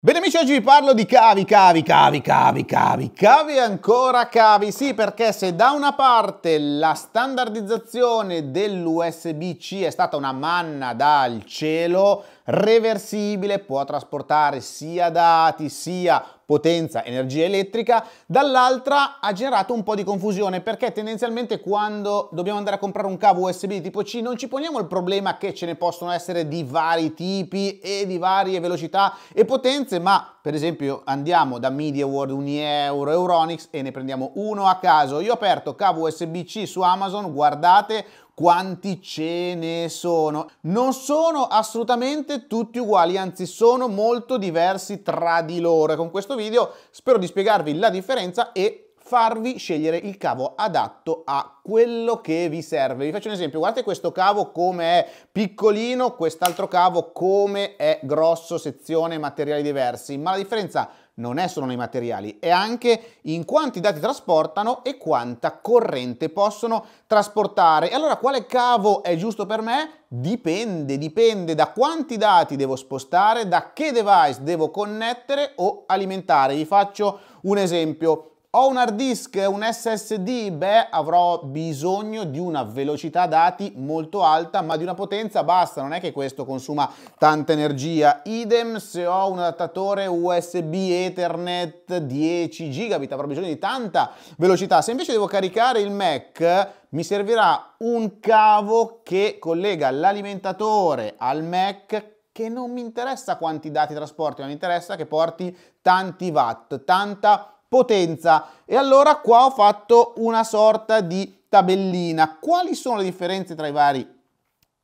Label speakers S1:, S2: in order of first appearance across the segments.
S1: Bene amici, oggi vi parlo di cavi, cavi, cavi, cavi, cavi, cavi ancora cavi, sì perché se da una parte la standardizzazione dell'USB-C è stata una manna dal cielo, reversibile, può trasportare sia dati sia potenza, energia elettrica, dall'altra ha generato un po' di confusione perché tendenzialmente quando dobbiamo andare a comprare un cavo USB tipo C non ci poniamo il problema che ce ne possono essere di vari tipi e di varie velocità e potenze, ma per esempio andiamo da Media World, Unieuro, Euronics e ne prendiamo uno a caso. Io ho aperto cavo USB-C su Amazon, guardate, quanti ce ne sono. Non sono assolutamente tutti uguali, anzi sono molto diversi tra di loro. con questo video spero di spiegarvi la differenza e farvi scegliere il cavo adatto a quello che vi serve. Vi faccio un esempio, guardate questo cavo come è piccolino, quest'altro cavo come è grosso, sezione, materiali diversi, ma la differenza non è solo nei materiali, è anche in quanti dati trasportano e quanta corrente possono trasportare. allora quale cavo è giusto per me? Dipende, dipende da quanti dati devo spostare, da che device devo connettere o alimentare. Vi faccio un esempio. Ho un hard disk, un SSD, beh avrò bisogno di una velocità dati molto alta ma di una potenza bassa, non è che questo consuma tanta energia. Idem se ho un adattatore USB Ethernet 10 gigabit, avrò bisogno di tanta velocità. Se invece devo caricare il Mac mi servirà un cavo che collega l'alimentatore al Mac che non mi interessa quanti dati trasporti, ma mi interessa che porti tanti watt, tanta potenza. E allora qua ho fatto una sorta di tabellina. Quali sono le differenze tra i vari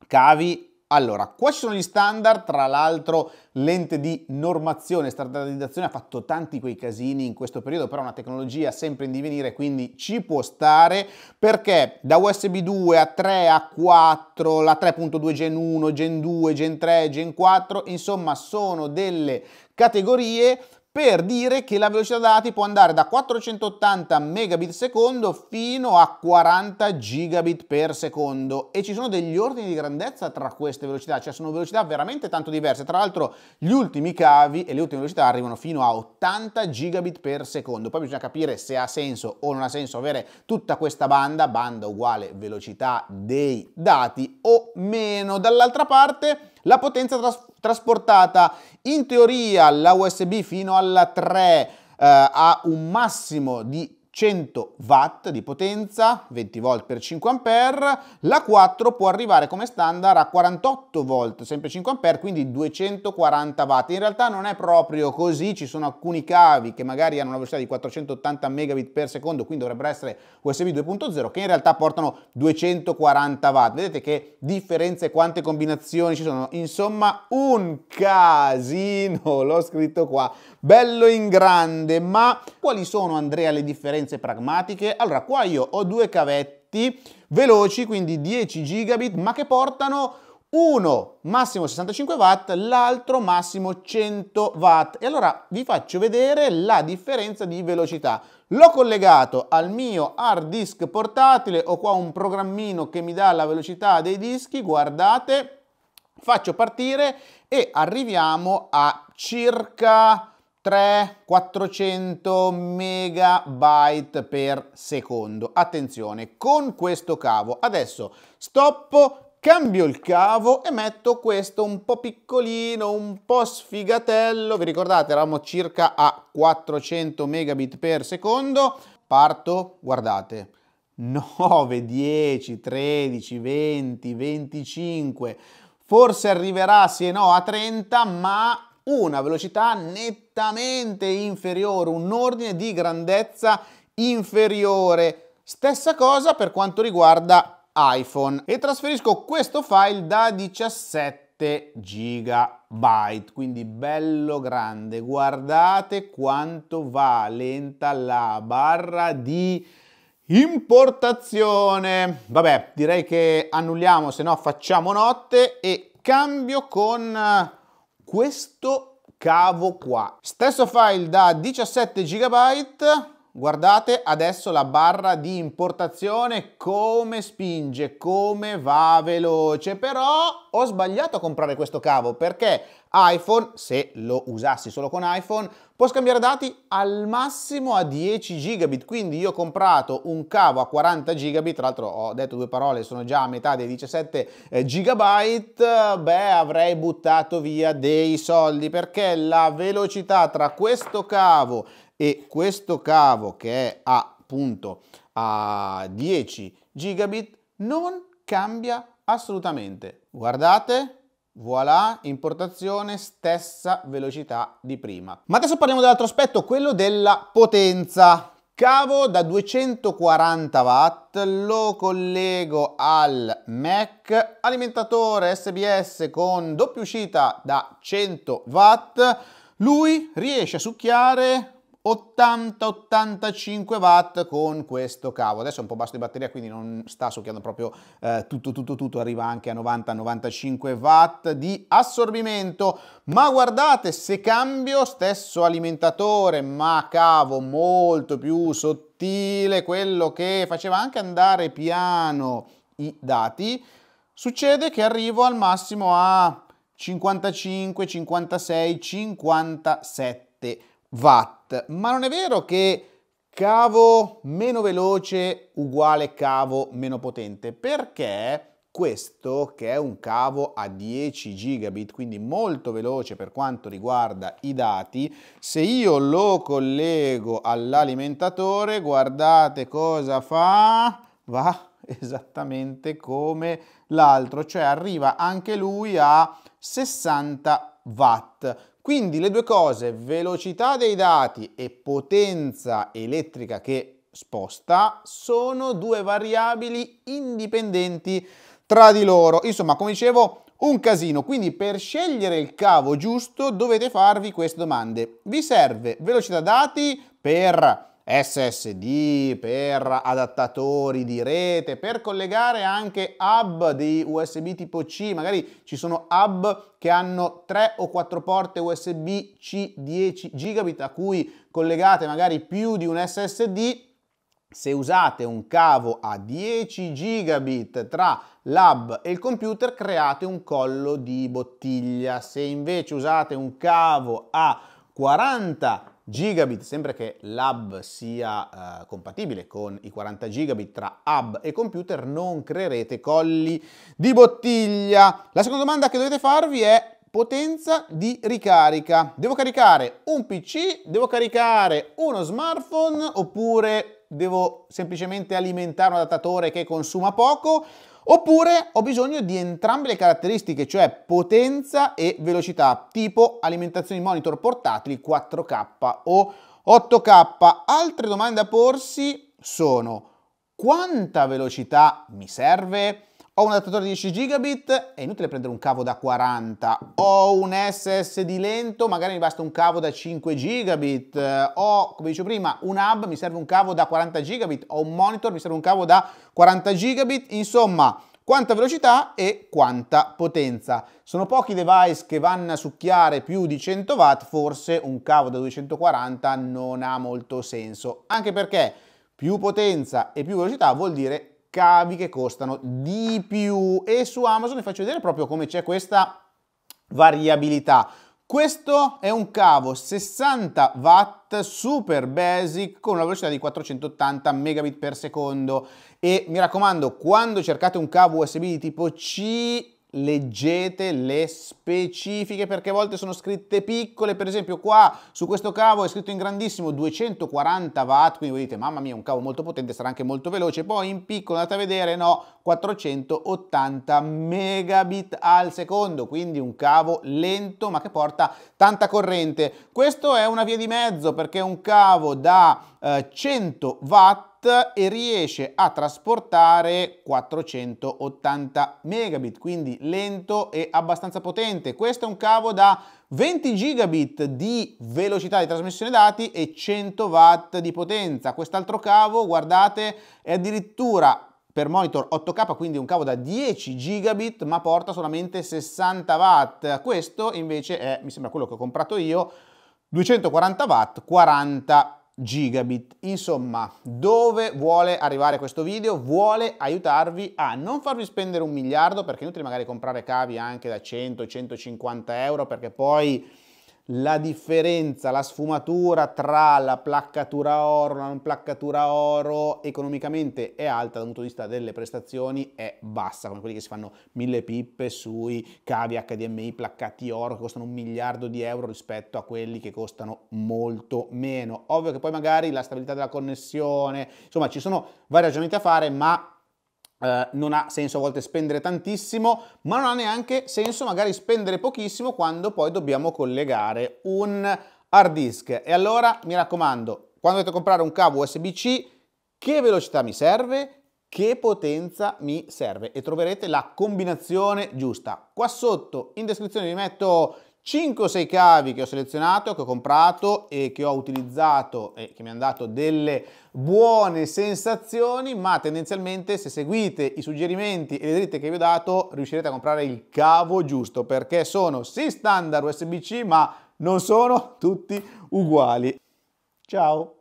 S1: cavi? Allora, qua ci sono gli standard, tra l'altro l'ente di normazione, standardizzazione ha fatto tanti quei casini in questo periodo, però è una tecnologia sempre in divenire, quindi ci può stare perché da USB 2 a 3 a 4, la 3.2 Gen 1, Gen 2, Gen 3, Gen 4, insomma sono delle categorie per dire che la velocità dati può andare da 480 Mbps fino a 40 Gbps e ci sono degli ordini di grandezza tra queste velocità, cioè sono velocità veramente tanto diverse. Tra l'altro gli ultimi cavi e le ultime velocità arrivano fino a 80 Gbps. Poi bisogna capire se ha senso o non ha senso avere tutta questa banda, banda uguale velocità dei dati o meno. Dall'altra parte la potenza tras- trasportata in teoria la USB fino alla 3 eh, ha un massimo di 100 watt di potenza, 20 volt per 5 ampere, la 4 può arrivare come standard a 48 volt, sempre 5 ampere, quindi 240 watt. In realtà non è proprio così, ci sono alcuni cavi che magari hanno una velocità di 480 megabit per secondo, quindi dovrebbero essere USB 2.0, che in realtà portano 240 watt. Vedete che differenze quante combinazioni ci sono? Insomma, un casino, l'ho scritto qua, bello in grande, ma quali sono Andrea le differenze? esigenze pragmatiche. Allora, qua io ho due cavetti veloci, quindi 10 gigabit, ma che portano uno massimo 65 watt, l'altro massimo 100 watt. E allora vi faccio vedere la differenza di velocità. L'ho collegato al mio hard disk portatile, ho qua un programmino che mi dà la velocità dei dischi, guardate, faccio partire e arriviamo a circa 300-400 megabyte per secondo. Attenzione, con questo cavo adesso stoppo, cambio il cavo e metto questo un po' piccolino, un po' sfigatello. Vi ricordate, eravamo circa a 400 megabit per secondo. Parto, guardate, 9, 10, 13, 20, 25... Forse arriverà, se no, a 30, ma una velocità nettamente inferiore, un ordine di grandezza inferiore. Stessa cosa per quanto riguarda iPhone e trasferisco questo file da 17 GB, quindi bello grande. Guardate quanto va lenta la barra di importazione. Vabbè, direi che annulliamo, se no facciamo notte e cambio con eh, questo cavo qua. Stesso file da 17 GB Guardate adesso la barra di importazione come spinge, come va veloce, però ho sbagliato a comprare questo cavo perché iPhone, se lo usassi solo con iPhone, può scambiare dati al massimo a 10 gigabit, quindi io ho comprato un cavo a 40 gigabit, tra l'altro ho detto due parole, sono già a metà dei 17 eh, gigabyte, beh avrei buttato via dei soldi perché la velocità tra questo cavo e questo cavo che è a, appunto a 10 gigabit non cambia assolutamente. Guardate, Voilà, importazione, stessa velocità di prima. Ma adesso parliamo dell'altro aspetto, quello della potenza. Cavo da 240 watt, lo collego al Mac, alimentatore SBS con doppia uscita da 100 watt, lui riesce a succhiare 80-85 watt con questo cavo. Adesso è un po' basso di batteria, quindi non sta succhiando proprio eh, tutto, tutto, tutto, arriva anche a 90-95 watt di assorbimento. Ma guardate, se cambio stesso alimentatore, ma cavo molto più sottile, quello che faceva anche andare piano i dati, succede che arrivo al massimo a 55, 56, 57 watt watt, ma non è vero che cavo meno veloce uguale cavo meno potente, perché questo che è un cavo a 10 gigabit, quindi molto veloce per quanto riguarda i dati, se io lo collego all'alimentatore, guardate cosa fa, va esattamente come l'altro, cioè arriva anche lui a 60 watt. Quindi le due cose, velocità dei dati e potenza elettrica che sposta, sono due variabili indipendenti tra di loro. Insomma, come dicevo, un casino. Quindi per scegliere il cavo giusto dovete farvi queste domande. Vi serve velocità dati per SSD, per adattatori di rete, per collegare anche hub di USB tipo C, magari ci sono hub che hanno 3 o 4 porte USB C 10 gigabit a cui collegate magari più di un SSD. Se usate un cavo a 10 gigabit tra l'hub e il computer create un collo di bottiglia. Se invece usate un cavo a 40 gigabit, sempre che l'hub sia eh, compatibile con i 40 gigabit tra hub e computer, non creerete colli di bottiglia. La seconda domanda che dovete farvi è potenza di ricarica. Devo caricare un PC, devo caricare uno smartphone oppure devo semplicemente alimentare un adattatore che consuma poco Oppure ho bisogno di entrambe le caratteristiche, cioè potenza e velocità, tipo alimentazioni monitor portatili 4K o 8K. Altre domande da porsi sono quanta velocità mi serve? ho un adattatore di 10 gigabit, è inutile prendere un cavo da 40, ho un SSD lento, magari mi basta un cavo da 5 gigabit, ho, come dicevo prima, un hub, mi serve un cavo da 40 gigabit, ho un monitor, mi serve un cavo da 40 gigabit, insomma, quanta velocità e quanta potenza. Sono pochi device che vanno a succhiare più di 100 watt, forse un cavo da 240 non ha molto senso, anche perché più potenza e più velocità vuol dire cavi che costano di più e su Amazon vi faccio vedere proprio come c'è questa variabilità. Questo è un cavo 60 watt super basic con una velocità di 480 megabit per secondo e mi raccomando quando cercate un cavo USB di tipo C leggete le specifiche perché a volte sono scritte piccole, per esempio qua su questo cavo è scritto in grandissimo 240 watt, quindi voi dite mamma mia un cavo molto potente, sarà anche molto veloce, poi in piccolo andate a vedere no, 480 megabit al secondo, quindi un cavo lento ma che porta tanta corrente. Questo è una via di mezzo perché è un cavo da eh, 100 watt e riesce a trasportare 480 megabit, quindi lento e abbastanza potente. Questo è un cavo da 20 gigabit di velocità di trasmissione dati e 100 watt di potenza. Quest'altro cavo, guardate, è addirittura per monitor 8K, quindi un cavo da 10 gigabit, ma porta solamente 60 watt. Questo invece è, mi sembra quello che ho comprato io, 240 watt, 40 gigabit. Insomma, dove vuole arrivare questo video? Vuole aiutarvi a non farvi spendere un miliardo, perché è inutile magari comprare cavi anche da 100-150 euro, perché poi la differenza, la sfumatura tra la placcatura oro, la non placcatura oro economicamente è alta dal punto di vista delle prestazioni, è bassa, come quelli che si fanno mille pippe sui cavi HDMI placcati oro che costano un miliardo di euro rispetto a quelli che costano molto meno. Ovvio che poi magari la stabilità della connessione, insomma ci sono vari ragionamenti a fare, ma eh, non ha senso a volte spendere tantissimo, ma non ha neanche senso magari spendere pochissimo quando poi dobbiamo collegare un hard disk. E allora mi raccomando, quando dovete comprare un cavo USB-C, che velocità mi serve? Che potenza mi serve? E troverete la combinazione giusta. Qua sotto in descrizione vi metto 5 o 6 cavi che ho selezionato, che ho comprato e che ho utilizzato e che mi hanno dato delle buone sensazioni, ma tendenzialmente se seguite i suggerimenti e le dritte che vi ho dato riuscirete a comprare il cavo giusto perché sono sì standard USB-C ma non sono tutti uguali. Ciao!